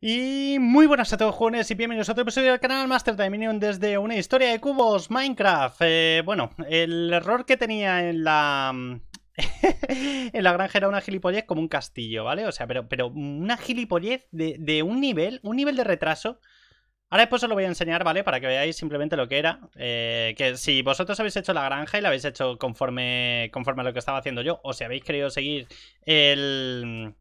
Y muy buenas a todos jóvenes y bienvenidos a otro episodio del canal Master Time desde una historia de cubos Minecraft. Eh, bueno, el error que tenía en la... en la granja era una gilipollez como un castillo, ¿vale? O sea, pero, pero una gilipollez de, de un nivel, un nivel de retraso. Ahora después os lo voy a enseñar, ¿vale? Para que veáis simplemente lo que era. Eh, que si vosotros habéis hecho la granja y la habéis hecho conforme, conforme a lo que estaba haciendo yo, o si habéis querido seguir el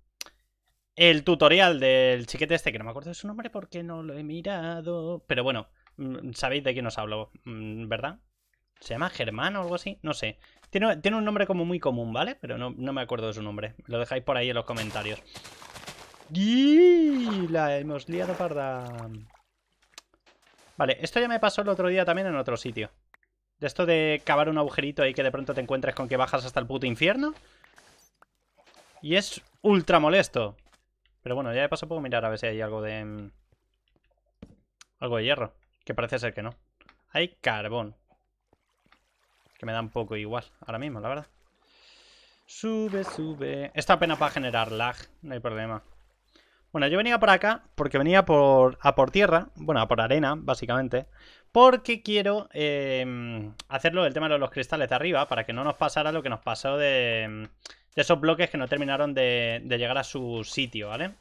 el tutorial del chiquete este, que no me acuerdo de su nombre porque no lo he mirado. Pero bueno, mm, sabéis de quién os hablo, mm, ¿verdad? ¿Se llama Germán o algo así? No sé. Tiene, tiene un nombre como muy común, ¿vale? Pero no, me acuerdo de su nombre. lo dejáis por ahí en los comentarios. ¡Y! La hemos liado parda. Vale, esto ya me pasó el otro día también en otro sitio. De esto de cavar un agujerito ahí que de pronto te encuentres con que bajas hasta el puto infierno. Y es ultra molesto. Pero bueno, ya de paso puedo mirar a ver si hay algo de... Mm, algo de hierro. Que parece ser que no. Hay carbón. Que me da un poco igual ahora mismo, la verdad. Sube, sube. Está apenas para generar lag, no hay problema. Bueno, yo venía por acá porque venía por, a por tierra, bueno, a por arena, básicamente, porque quiero em, hacerlo el tema de los cristales de arriba para que no nos pasara lo que nos pasó de, mm, de esos bloques que no terminaron de, de llegar a su sitio, ¿vale?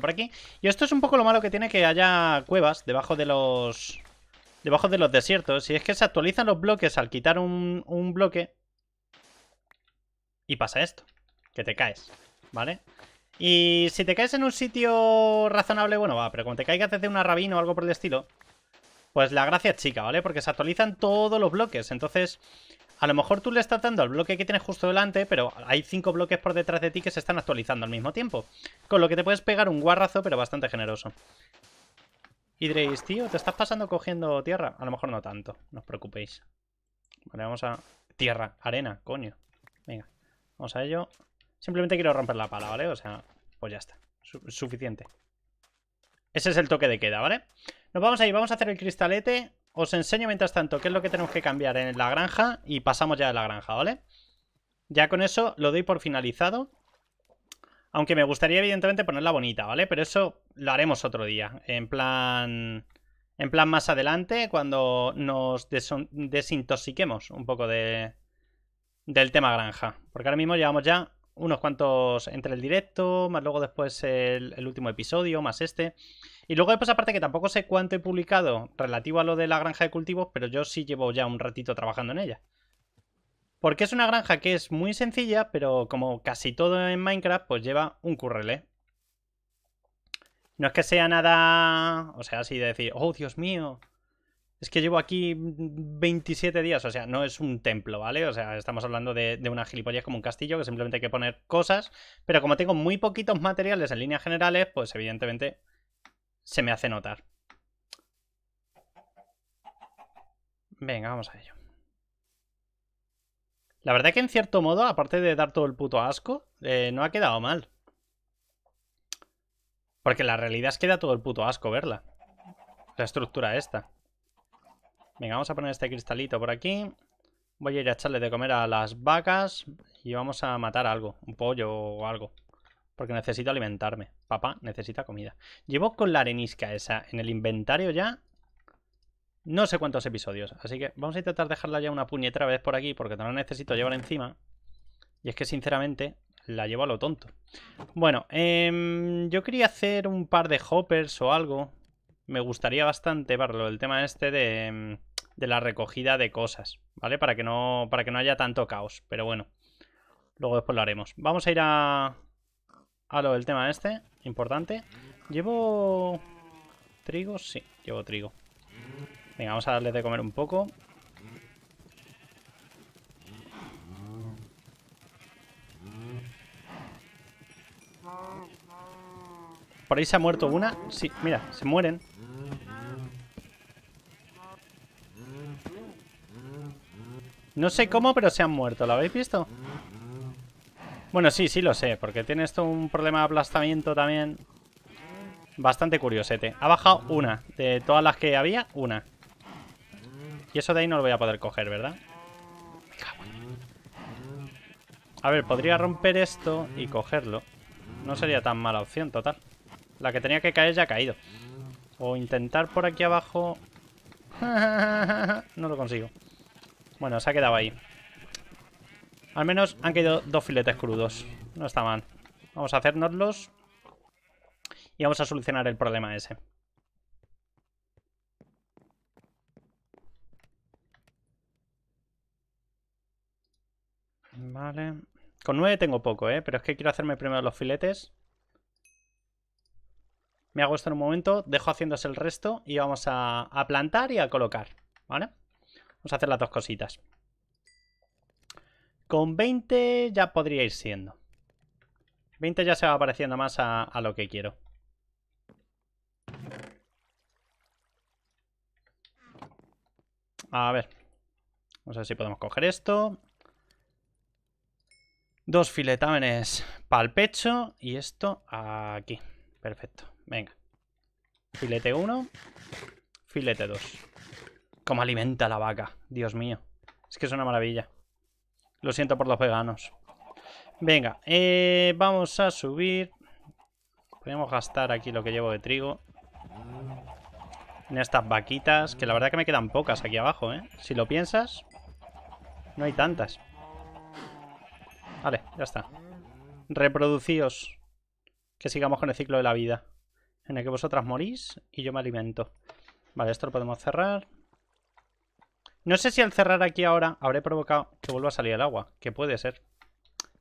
por aquí. Y esto es un poco lo malo que tiene que haya cuevas debajo de los... Debajo de los desiertos. Y es que se actualizan los bloques al quitar un, un bloque. Y pasa esto. Que te caes. ¿Vale? Y si te caes en un sitio razonable, bueno, va. Pero cuando te caigas desde una rabina o algo por el estilo... Pues la gracia es chica, ¿vale? Porque se actualizan todos los bloques. Entonces a lo mejor tú le estás dando al bloque que tienes justo delante, pero hay cinco bloques por detrás de ti que se están actualizando al mismo tiempo. Con lo que te puedes pegar un guarrazo, pero bastante generoso. Y diréis, tío, ¿te estás pasando cogiendo tierra? A lo mejor no tanto, no os preocupéis. Vale, vamos a... Tierra, arena, coño. Venga, vamos a ello. Simplemente quiero romper la pala, ¿vale? O sea, pues ya está. suficiente. Ese es el toque de queda, ¿vale? Nos vamos ahí, vamos a hacer el cristalete os enseño mientras tanto qué es lo que tenemos que cambiar en la granja y pasamos ya de la granja, ¿vale? Ya con eso lo doy por finalizado. Aunque me gustaría evidentemente ponerla bonita, ¿vale? Pero eso lo haremos otro día. En plan... En plan más adelante, cuando nos desintoxiquemos un poco de, del tema granja. Porque ahora mismo llevamos ya unos cuantos entre el directo, más luego después el último episodio, más este. Y luego después aparte que tampoco sé cuánto he publicado relativo a lo de la granja de cultivos, pero yo sí llevo ya un ratito trabajando en ella. Porque es una granja que es muy sencilla, pero como casi todo en Minecraft, pues lleva un currele. No es que sea nada... O sea, así de decir, oh, Dios mío, es que llevo aquí 27 días, o sea, no es un templo, ¿vale? O sea, estamos hablando de, de, una gilipollas como un castillo que simplemente hay que poner cosas, pero como tengo muy poquitos materiales en líneas generales, pues evidentemente se me hace notar. Venga, vamos a ello. La verdad que en cierto modo, aparte de dar todo el puto asco, eh, no ha quedado mal. Porque la realidad es que da todo el puto asco verla. La estructura esta. Venga, vamos a poner este cristalito por aquí. Voy a ir a echarle de comer a las vacas y vamos a matar algo. Un pollo o algo. Porque necesito alimentarme. Papá necesita comida. Llevo con la arenisca esa en el inventario ya. No sé cuántos episodios. Así que vamos a intentar dejarla ya una puñetera vez por aquí. Porque no la necesito llevar encima. Y es que sinceramente la llevo a lo tonto. Bueno, em, yo quería hacer un par de hoppers o algo. Me gustaría bastante para el tema este de, em, de la recogida de cosas. ¿Vale? Para que no, para que no haya tanto caos. Pero bueno. Luego después lo haremos. Vamos a ir a, lo del tema este, importante. ¿Llevo trigo? Sí, llevo trigo. Venga, vamos a darle de comer un poco. Por ahí se ha muerto una. Sí, mira, se mueren. No sé cómo, pero se han muerto. ¿Lo habéis visto? Bueno, sí, sí lo sé, porque tiene esto un problema de aplastamiento también bastante curiosete. Ha bajado una, de todas las que había, una. Y eso de ahí no lo voy a poder coger, ¿verdad? A ver, podría romper esto y cogerlo. No sería tan mala opción, total. La que tenía que caer ya ha caído. O intentar por aquí abajo... no lo consigo. Bueno, se ha quedado ahí. Al menos han caído dos filetes crudos. No está mal. Vamos a hacernoslos Y vamos a solucionar el problema ese. Vale. Con nueve tengo poco, ¿eh? Pero es que quiero hacerme primero los filetes. Me hago esto en un momento, dejo haciéndose el resto y vamos a, a plantar y a colocar, ¿vale? Vamos a hacer las dos cositas. Con 20 ya podría ir siendo. 20 ya se va pareciendo más a, lo que quiero. A ver. Vamos a ver si podemos coger esto. Dos filetámenes para el pecho y esto aquí. Perfecto. Venga. Filete 1. Filete 2. Como alimenta la vaca. Dios mío. Es que es una maravilla. Lo siento por los veganos. Venga, eh, vamos a subir. Podemos gastar aquí lo que llevo de trigo. En estas vaquitas, que la verdad que me quedan pocas aquí abajo, ¿eh? Si lo piensas, no hay tantas. Vale, ya está. Reproducíos. Que sigamos con el ciclo de la vida. En el que vosotras morís y yo me alimento. Vale, esto lo podemos cerrar. No sé si al cerrar aquí ahora habré provocado que vuelva a salir el agua. Que puede ser.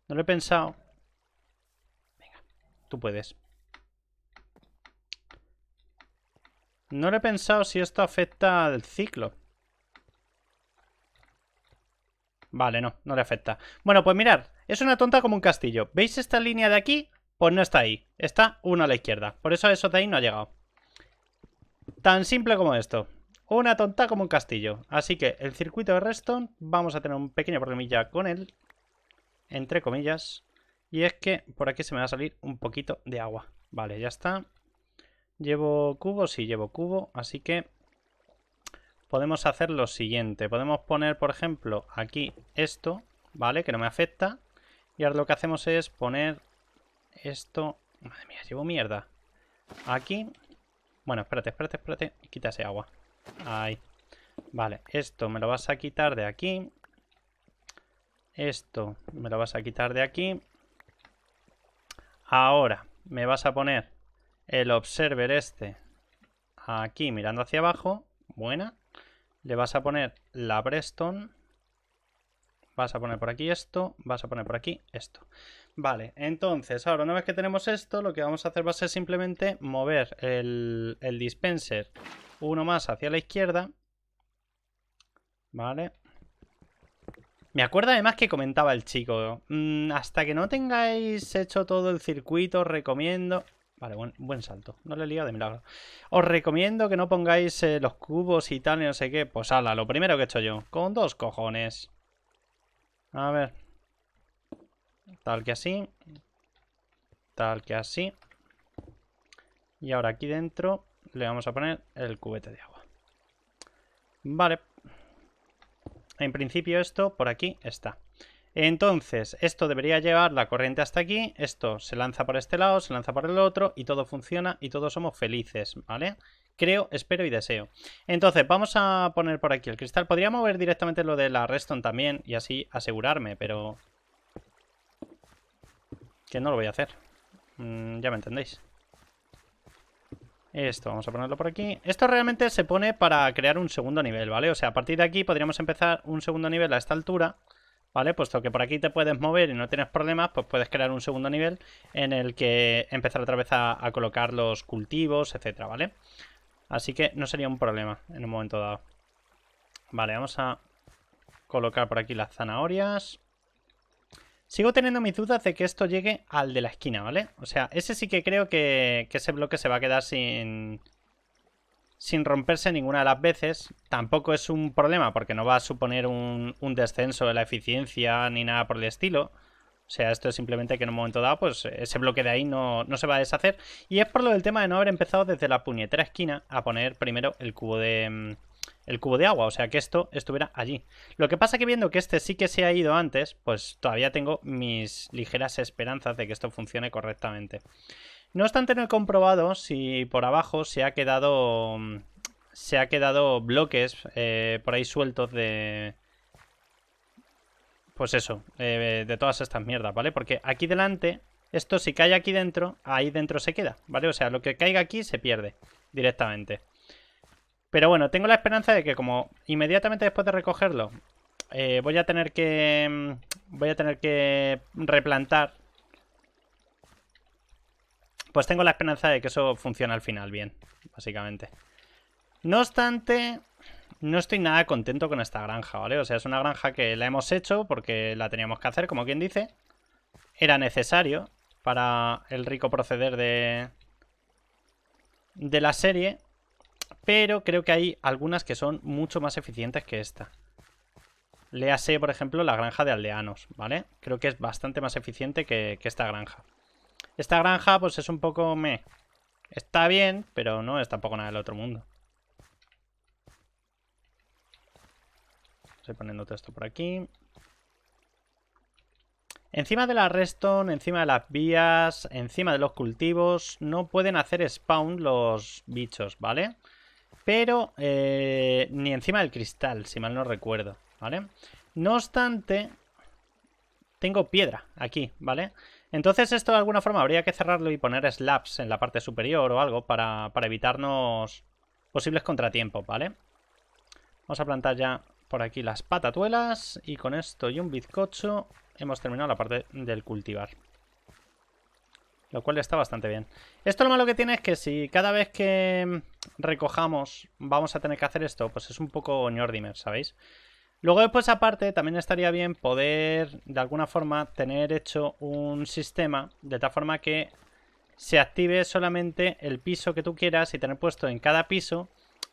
No lo he pensado. Venga, tú puedes. No lo he pensado si esto afecta al ciclo. Vale, no, no le afecta. Bueno, pues mirad, es una tonta como un castillo. ¿Veis esta línea de aquí? Pues no está ahí. Está uno a la izquierda. Por eso eso de ahí no ha llegado. Tan simple como esto. Una tonta como un castillo. Así que el circuito de Reston vamos a tener un pequeño problemilla con él, entre comillas. Y es que por aquí se me va a salir un poquito de agua. Vale, ya está. ¿Llevo cubo? Sí, llevo cubo. Así que podemos hacer lo siguiente. Podemos poner, por ejemplo, aquí esto, ¿vale? Que no me afecta. Y ahora lo que hacemos es poner esto... Madre mía, llevo mierda. Aquí. Bueno, espérate, espérate, espérate. Quita ese agua. Ahí. Vale, esto me lo vas a quitar de aquí. Esto me lo vas a quitar de aquí. Ahora me vas a poner el observer este aquí mirando hacia abajo. Buena. Le vas a poner la Preston. Vas a poner por aquí esto, vas a poner por aquí esto. Vale, entonces, ahora una vez que tenemos esto, lo que vamos a hacer va a ser simplemente mover el dispenser uno más hacia la izquierda. Vale. Me acuerdo además que comentaba el chico. Mm, hasta que no tengáis hecho todo el circuito, os recomiendo... Vale, buen, salto. No le he liado de milagro. Os recomiendo que no pongáis eh, los cubos y tal y no sé qué. Pues ala, lo primero que he hecho yo. Con dos cojones. A ver. Tal que así. Tal que así. Y ahora aquí dentro le vamos a poner el cubete de agua. Vale. En principio esto por aquí está. Entonces, esto debería llevar la corriente hasta aquí, esto se lanza por este lado, se lanza por el otro y todo funciona y todos somos felices, ¿vale? Creo, espero y deseo. Entonces, vamos a poner por aquí el cristal. Podría mover directamente lo de la Reston también y así asegurarme, pero... Que no lo voy a hacer. Mm, ya me entendéis. Esto, vamos a ponerlo por aquí. Esto realmente se pone para crear un segundo nivel, ¿vale? O sea, a partir de aquí podríamos empezar un segundo nivel a esta altura, ¿vale? Puesto que por aquí te puedes mover y no tienes problemas, pues puedes crear un segundo nivel en el que empezar otra vez a, colocar los cultivos, etcétera, ¿vale? Así que no sería un problema en un momento dado. Vale, vamos a colocar por aquí las zanahorias. Sigo teniendo mis dudas de que esto llegue al de la esquina, ¿vale? O sea, ese sí que creo que, ese bloque se va a quedar sin, sin romperse ninguna de las veces. Tampoco es un problema porque no va a suponer un, descenso de la eficiencia ni nada por el estilo. O sea, esto es simplemente que en un momento dado, pues ese bloque de ahí no se va a deshacer. Y es por lo del tema de no haber empezado desde la puñetera esquina a poner primero el cubo de, el cubo de agua, o sea que esto estuviera allí. Lo que pasa que viendo que este sí que se ha ido antes, pues todavía tengo mis ligeras esperanzas de que esto funcione correctamente. No obstante, no he comprobado si por abajo se ha quedado. Mm, se ha quedado bloques eh, por ahí sueltos de. Pues eso, eh, de todas estas mierdas, ¿vale? Porque aquí delante, esto si cae aquí dentro, ahí dentro se queda, ¿vale? O sea, lo que caiga aquí se pierde directamente. Pero bueno, tengo la esperanza de que como inmediatamente después de recogerlo eh, voy a tener que mm, voy a tener que replantar, pues tengo la esperanza de que eso funcione al final bien, básicamente. No obstante, no estoy nada contento con esta granja, ¿vale? O sea, es una granja que la hemos hecho porque la teníamos que hacer, como quien dice. Era necesario para el rico proceder de, de la serie pero creo que hay algunas que son mucho más eficientes que esta. Léase, por ejemplo, la granja de aldeanos, ¿vale? Creo que es bastante más eficiente que, esta granja. Esta granja, pues es un poco me. Está bien, pero no es tampoco nada del otro mundo. Estoy poniendo esto por aquí. Encima de la redstone, encima de las vías, encima de los cultivos, no pueden hacer spawn los bichos, ¿vale? pero eh, ni encima del cristal, si mal no recuerdo, ¿vale? No obstante, tengo piedra aquí, ¿vale? Entonces esto de alguna forma habría que cerrarlo y poner slabs en la parte superior o algo para, para evitarnos posibles contratiempos, ¿vale? Vamos a plantar ya por aquí las patatuelas y con esto y un bizcocho hemos terminado la parte del cultivar. Lo cual está bastante bien. Esto lo malo que tiene es que si cada vez que mm, recojamos vamos a tener que hacer esto, pues es un poco ñordimer, ¿sabéis? Luego después aparte también estaría bien poder de alguna forma tener hecho un sistema de tal forma que se active solamente el piso que tú quieras y tener puesto en cada piso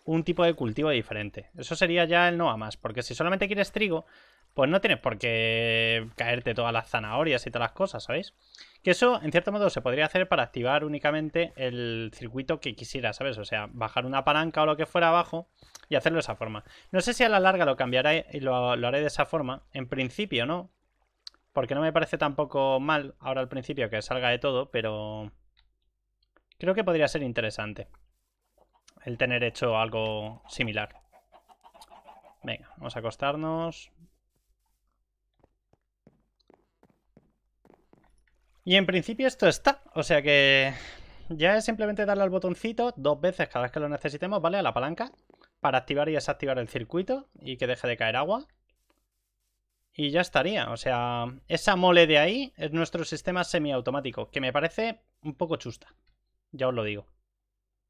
un tipo de cultivo diferente. Eso sería ya el no a más, porque si solamente quieres trigo, pues no tienes por qué caerte todas las zanahorias y todas las cosas, ¿sabéis? Que eso, en cierto modo, se podría hacer para activar únicamente el circuito que quisiera, ¿sabes? O sea, bajar una palanca o lo que fuera abajo y hacerlo de esa forma. No sé si a la larga lo cambiaré y lo, haré de esa forma. En principio, ¿no? Porque no me parece tampoco mal ahora al principio que salga de todo, pero creo que podría ser interesante el tener hecho algo similar. Venga, vamos a acostarnos. Y en principio esto está, o sea que ya es simplemente darle al botoncito dos veces cada vez que lo necesitemos, ¿vale? A la palanca para activar y desactivar el circuito y que deje de caer agua. Y ya estaría, o sea, esa mole de ahí es nuestro sistema semiautomático, que me parece un poco chusta, ya os lo digo.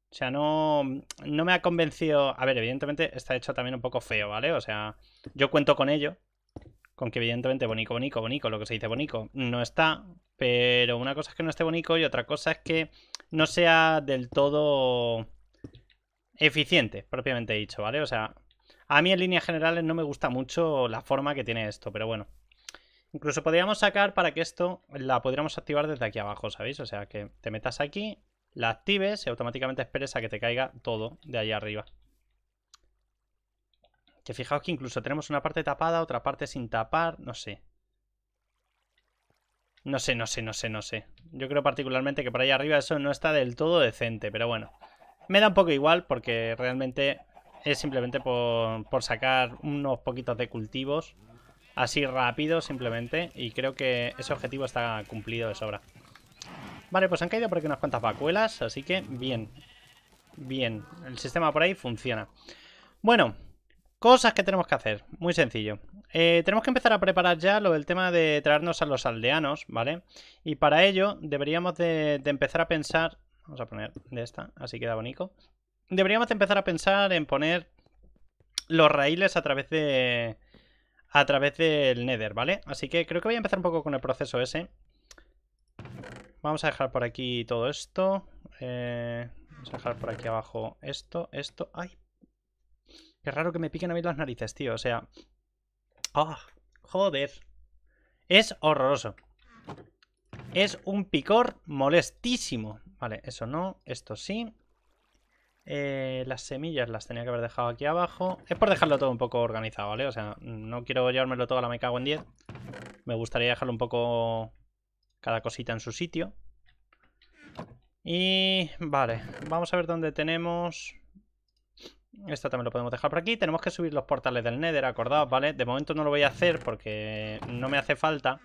O sea, no, no me ha convencido... A ver, evidentemente está hecho también un poco feo, ¿vale? O sea, yo cuento con ello, con que evidentemente bonico, bonico, bonico, lo que se dice bonico, no está, pero una cosa es que no esté bonito y otra cosa es que no sea del todo eficiente, propiamente dicho, ¿vale? O sea, a mí en líneas generales no me gusta mucho la forma que tiene esto, pero bueno. Incluso podríamos sacar para que esto la pudiéramos activar desde aquí abajo, ¿sabéis? O sea, que te metas aquí, la actives y automáticamente esperes a que te caiga todo de allá arriba. Que fijaos que incluso tenemos una parte tapada, otra parte sin tapar, no sé. No sé, no sé, no sé, no sé. Yo creo particularmente que por ahí arriba eso no está del todo decente, pero bueno. Me da un poco igual porque realmente es simplemente por, sacar unos poquitos de cultivos. Así rápido, simplemente. Y creo que ese objetivo está cumplido de sobra. Vale, pues han caído por aquí unas cuantas vacuelas, así que bien. Bien, el sistema por ahí funciona. Bueno, Cosas que tenemos que hacer, muy sencillo. Eh, tenemos que empezar a preparar ya lo del tema de traernos a los aldeanos, ¿vale? Y para ello deberíamos de, empezar a pensar... Vamos a poner de esta, así queda bonito. Deberíamos empezar a pensar en poner los raíles a través de... A través del Nether, ¿vale? Así que creo que voy a empezar un poco con el proceso ese. Vamos a dejar por aquí todo esto. Eh, vamos a dejar por aquí abajo esto, esto. ¡Ay, Qué raro que me piquen a mí las narices, tío. O sea... ¡Ah! joder. Es horroroso. Es un picor molestísimo. Vale, eso no. Esto sí. Eh, las semillas las tenía que haber dejado aquí abajo. Es por dejarlo todo un poco organizado, ¿vale? O sea, no quiero llevármelo todo a la me cago en 10. Me gustaría dejarlo un poco... Cada cosita en su sitio. Y... Vale, vamos a ver dónde tenemos... Esto también lo podemos dejar por aquí. Tenemos que subir los portales del Nether, acordaos, ¿vale? De momento no lo voy a hacer porque no me hace falta.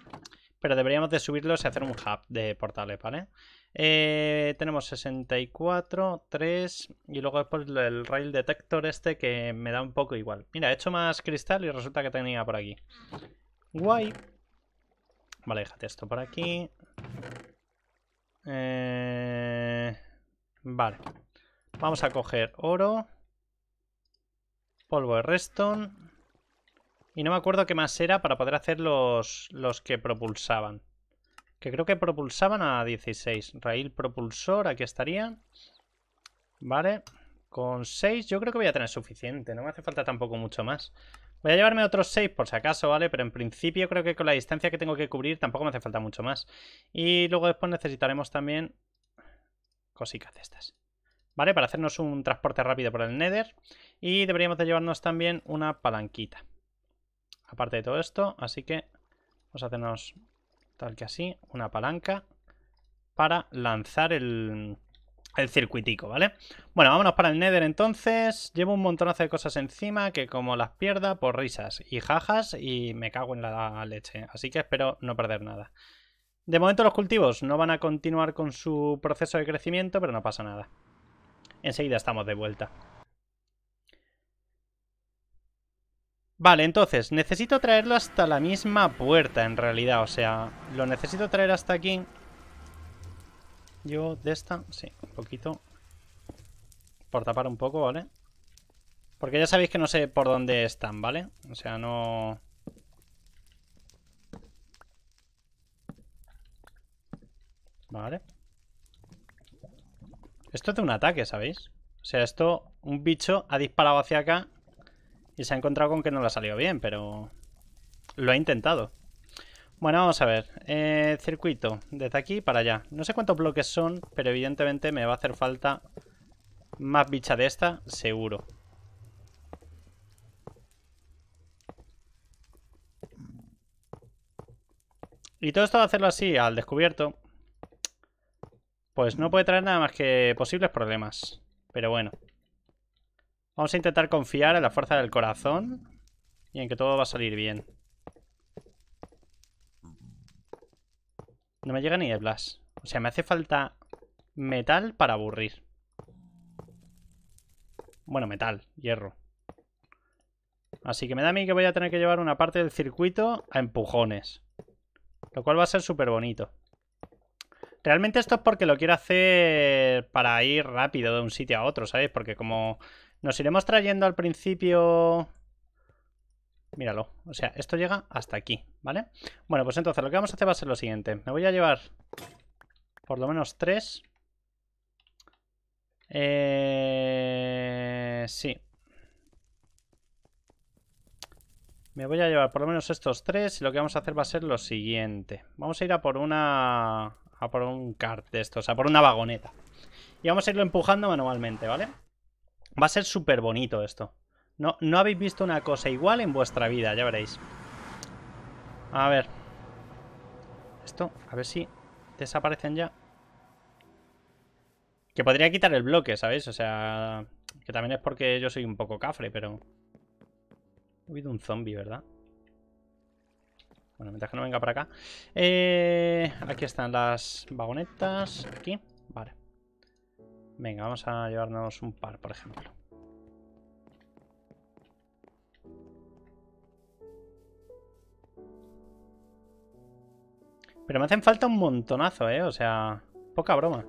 Pero deberíamos de subirlos y hacer un hub de portales, ¿vale? Eh, tenemos 64, 3 y luego después el rail detector este que me da un poco igual. Mira, he hecho más cristal y resulta que tenía por aquí. Guay. Vale, déjate esto por aquí. Eh, vale. Vamos a coger oro. Polvo de redstone. Y no me acuerdo qué más era para poder hacer los, que propulsaban. Que creo que propulsaban a 16. Raíl propulsor, aquí estaría. Vale. Con 6 yo creo que voy a tener suficiente. No me hace falta tampoco mucho más. Voy a llevarme otros 6 por si acaso, ¿vale? Pero en principio creo que con la distancia que tengo que cubrir tampoco me hace falta mucho más. Y luego después necesitaremos también cositas estas. ¿vale? Para hacernos un transporte rápido por el Nether. Y deberíamos de llevarnos también una palanquita. Aparte de todo esto, así que vamos a hacernos tal que así, una palanca para lanzar el, el circuitico, ¿vale? Bueno, vámonos para el Nether entonces. Llevo un montonazo de cosas encima que como las pierda, por risas y jajas y me cago en la leche. Así que espero no perder nada. De momento los cultivos no van a continuar con su proceso de crecimiento, pero no pasa nada enseguida estamos de vuelta. Vale, entonces, necesito traerlo hasta la misma puerta en realidad, o sea, lo necesito traer hasta aquí. Yo de esta, sí, un poquito. Por tapar un poco, ¿vale? Porque ya sabéis que no sé por dónde están, ¿vale? O sea, no... Vale. Esto es de un ataque, ¿sabéis? O sea, esto, un bicho ha disparado hacia acá y se ha encontrado con que no le ha salido bien, pero lo ha intentado. Bueno, vamos a ver. Eh, circuito, desde aquí para allá. No sé cuántos bloques son, pero evidentemente me va a hacer falta más bicha de esta, seguro. Y todo esto a hacerlo así, al descubierto, pues no puede traer nada más que posibles problemas. Pero bueno. Vamos a intentar confiar en la fuerza del corazón y en que todo va a salir bien. No me llega ni de O sea, me hace falta metal para aburrir. Bueno, metal, hierro. Así que me da a mí que voy a tener que llevar una parte del circuito a empujones. Lo cual va a ser súper bonito. Realmente esto es porque lo quiero hacer para ir rápido de un sitio a otro, ¿sabéis? Porque como nos iremos trayendo al principio... Míralo, o sea, esto llega hasta aquí, ¿vale? Bueno, pues entonces lo que vamos a hacer va a ser lo siguiente. Me voy a llevar por lo menos tres. Eh, sí. Me voy a llevar por lo menos estos tres y lo que vamos a hacer va a ser lo siguiente. Vamos a ir a por una a por un cart de o sea por una vagoneta. Y vamos a irlo empujando manualmente, ¿vale? Va a ser súper bonito esto. No, no habéis visto una cosa igual en vuestra vida, ya veréis. A ver. Esto, a ver si desaparecen ya. Que podría quitar el bloque, ¿sabéis? O sea, que también es porque yo soy un poco cafre, pero... he habido un zombie, ¿verdad? Bueno, mientras que no venga para acá. Eh, aquí están las vagonetas. Aquí. Vale. Venga, vamos a llevarnos un par, por ejemplo. Pero me hacen falta un montonazo, ¿eh? O sea, poca broma.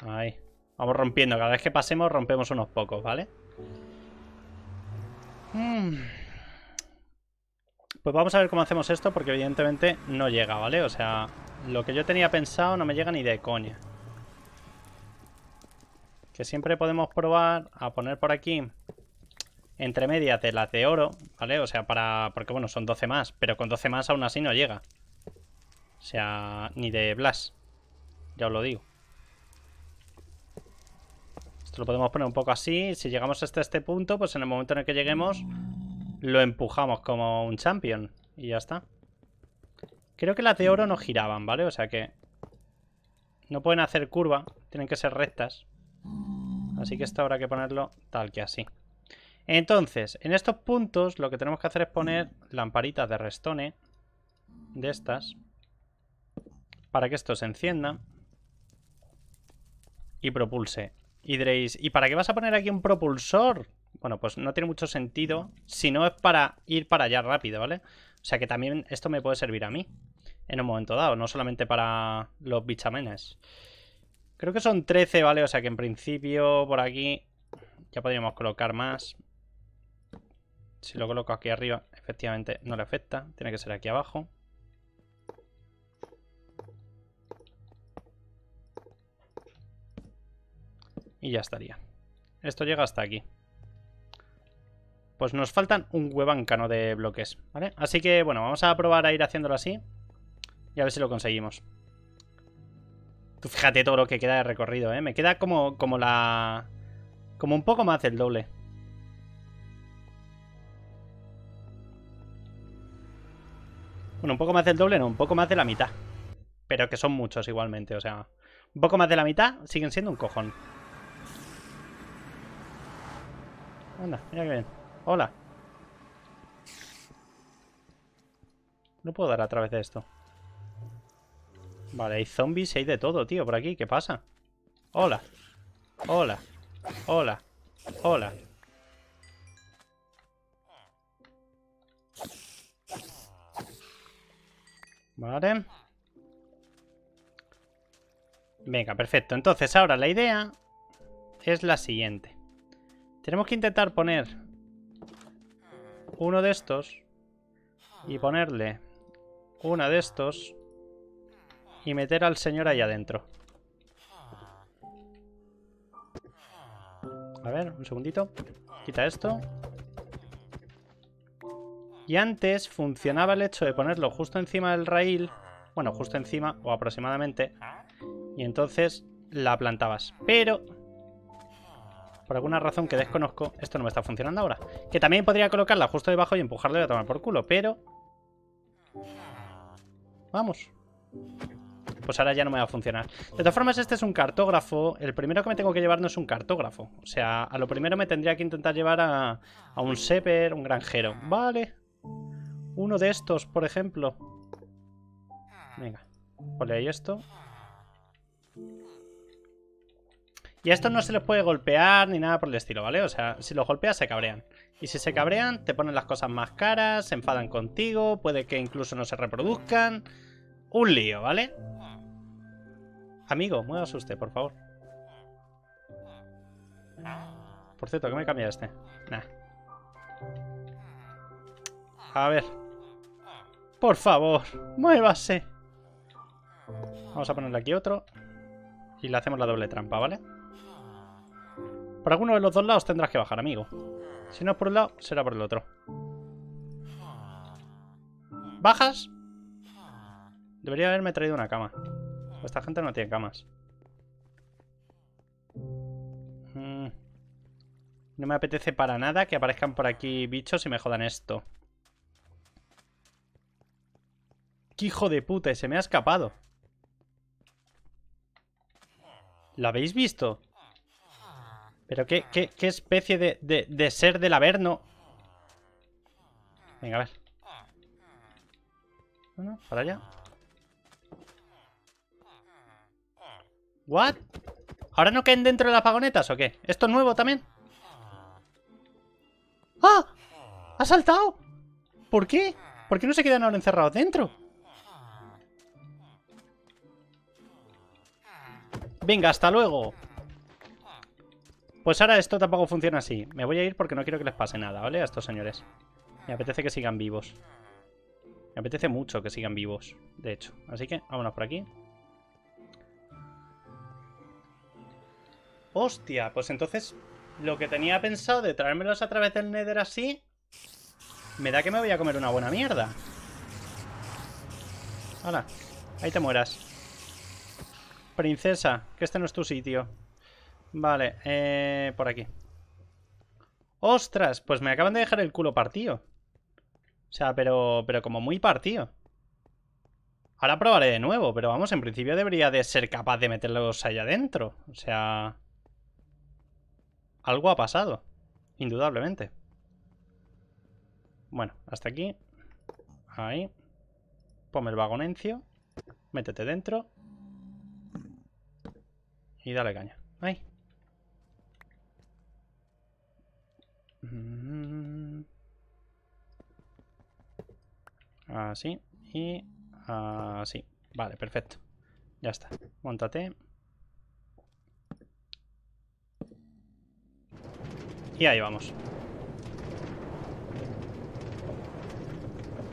Ahí. Vamos rompiendo. Cada vez que pasemos rompemos unos pocos, ¿vale? Mmm... Pues vamos a ver cómo hacemos esto porque evidentemente no llega, ¿vale? O sea, lo que yo tenía pensado no me llega ni de coña. Que siempre podemos probar a poner por aquí entre medias de las de oro, ¿vale? O sea, para... porque bueno, son 12 más, pero con 12 más aún así no llega. O sea, ni de Blas. Ya os lo digo. Esto lo podemos poner un poco así. Si llegamos hasta este punto, pues en el momento en el que lleguemos lo empujamos como un champion. Y ya está. Creo que las de oro no giraban, ¿vale? O sea que... No pueden hacer curva. Tienen que ser rectas. Así que esto habrá que ponerlo tal que así. Entonces, en estos puntos lo que tenemos que hacer es poner lamparitas de restone. De estas. Para que esto se encienda. Y propulse. Y diréis, ¿y para qué vas a poner aquí un propulsor? Bueno, pues no tiene mucho sentido si no es para ir para allá rápido, ¿vale? O sea que también esto me puede servir a mí en un momento dado, no solamente para los bichamenes. Creo que son 13, ¿vale? O sea que en principio por aquí ya podríamos colocar más. Si lo coloco aquí arriba, efectivamente no le afecta. Tiene que ser aquí abajo. Y ya estaría. Esto llega hasta aquí. Pues nos faltan un huevancano de bloques, ¿vale? Así que, bueno, vamos a probar a ir haciéndolo así y a ver si lo conseguimos. Tú fíjate todo lo que queda de recorrido, ¿eh? Me queda como, como la... Como un poco más del doble. Bueno, un poco más del doble no, un poco más de la mitad. Pero que son muchos igualmente, o sea... Un poco más de la mitad siguen siendo un cojón. Anda, mira que bien. Hola. No puedo dar a través de esto. Vale, hay zombies y hay de todo, tío, por aquí. ¿Qué pasa? Hola. Hola. Hola. Hola. Vale. Venga, perfecto. Entonces, ahora la idea es la siguiente. Tenemos que intentar poner uno de estos y ponerle una de estos y meter al señor ahí adentro. A ver, un segundito. Quita esto. Y antes funcionaba el hecho de ponerlo justo encima del raíl, bueno, justo encima o aproximadamente, y entonces la plantabas. Pero por alguna razón que desconozco, esto no me está funcionando ahora. Que también podría colocarla justo debajo y empujarla y a tomar por culo, pero... Vamos. Pues ahora ya no me va a funcionar. De todas formas, este es un cartógrafo. El primero que me tengo que llevar no es un cartógrafo. O sea, a lo primero me tendría que intentar llevar a, a un seper, un granjero. Vale. Uno de estos, por ejemplo. Venga. Ponle ahí esto. Y a estos no se les puede golpear ni nada por el estilo, ¿vale? O sea, si los golpeas se cabrean. Y si se cabrean, te ponen las cosas más caras, se enfadan contigo, puede que incluso no se reproduzcan. Un lío, ¿vale? Amigo, muévase usted, por favor. Por cierto, ¿qué me cambia este? A ver. Por favor, muévase. Vamos a ponerle aquí otro. Y le hacemos la doble trampa, ¿vale? vale por alguno de los dos lados tendrás que bajar, amigo. Si no es por un lado, será por el otro. ¿Bajas? Debería haberme traído una cama. Esta gente no tiene camas. Mm. No me apetece para nada que aparezcan por aquí bichos y me jodan esto. ¡Qué hijo de puta! Se me ha escapado. ¿Lo habéis visto? Pero qué, qué, qué especie de, de, de, ser del Averno. Venga, a ver. Bueno, para allá. ¿What? ¿Ahora no caen dentro de las vagonetas o qué? ¿Esto es nuevo también? ¡Ah! ¡Ha saltado! ¿Por qué? ¿Por qué no se quedan ahora encerrados dentro? Venga, hasta luego. Pues ahora esto tampoco funciona así. Me voy a ir porque no quiero que les pase nada, ¿vale? A estos señores. Me apetece que sigan vivos. Me apetece mucho que sigan vivos, de hecho. Así que vámonos por aquí. Hostia, pues entonces lo que tenía pensado de traérmelos a través del Nether así... Me da que me voy a comer una buena mierda. Hola, ahí te mueras. Princesa, que este no es tu sitio. Vale, eh, por aquí. ¡Ostras! Pues me acaban de dejar el culo partido. O sea, pero, pero como muy partido. Ahora probaré de nuevo, pero vamos, en principio debería de ser capaz de meterlos allá adentro. O sea... Algo ha pasado. Indudablemente. Bueno, hasta aquí. Ahí. Ponme el vagonencio. Métete dentro. Y dale caña. Ahí. Mm. Así y así. Vale, perfecto. Ya está. Montate. Y ahí vamos.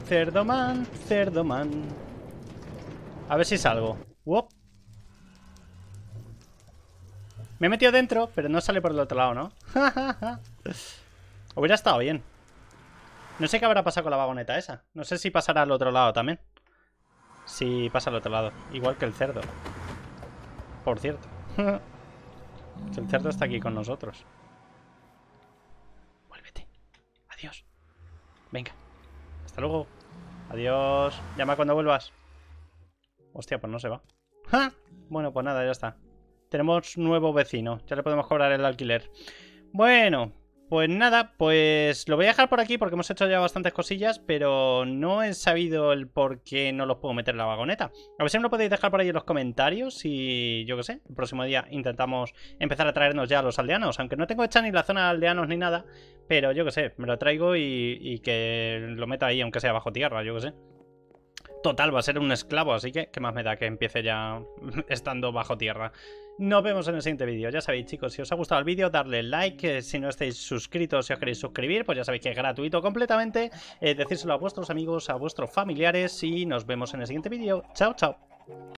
Cerdoman, cerdoman. A ver si salgo. Me he metido dentro, pero no sale por el otro lado, ¿no? Hubiera pues estado bien. No sé qué habrá pasado con la vagoneta esa. No sé si pasará al otro lado también. Si pasa al otro lado. Igual que el cerdo. Por cierto. el cerdo está aquí con nosotros. Vuélvete. Adiós. Venga. Hasta luego. Adiós. Llama cuando vuelvas. Hostia, pues no se va. Bueno, pues nada, ya está. Tenemos nuevo vecino. Ya le podemos cobrar el alquiler. Bueno, pues nada, pues lo voy a dejar por aquí porque hemos hecho ya bastantes cosillas, pero no he sabido el por qué no los puedo meter en la vagoneta. A ver si me lo podéis dejar por ahí en los comentarios y yo qué sé, el próximo día intentamos empezar a traernos ya a los aldeanos, aunque no tengo hecha ni la zona de aldeanos ni nada, pero yo qué sé, me lo traigo y, y que lo meta ahí, aunque sea bajo tierra, yo qué sé. Total, va a ser un esclavo, así que qué más me da que empiece ya estando bajo tierra. Nos vemos en el siguiente vídeo. Ya sabéis, chicos, si os ha gustado el vídeo, darle like. Eh, si no estáis suscritos, si os queréis suscribir, pues ya sabéis que es gratuito completamente. Eh, decírselo a vuestros amigos, a vuestros familiares y nos vemos en el siguiente vídeo. Chao, chao.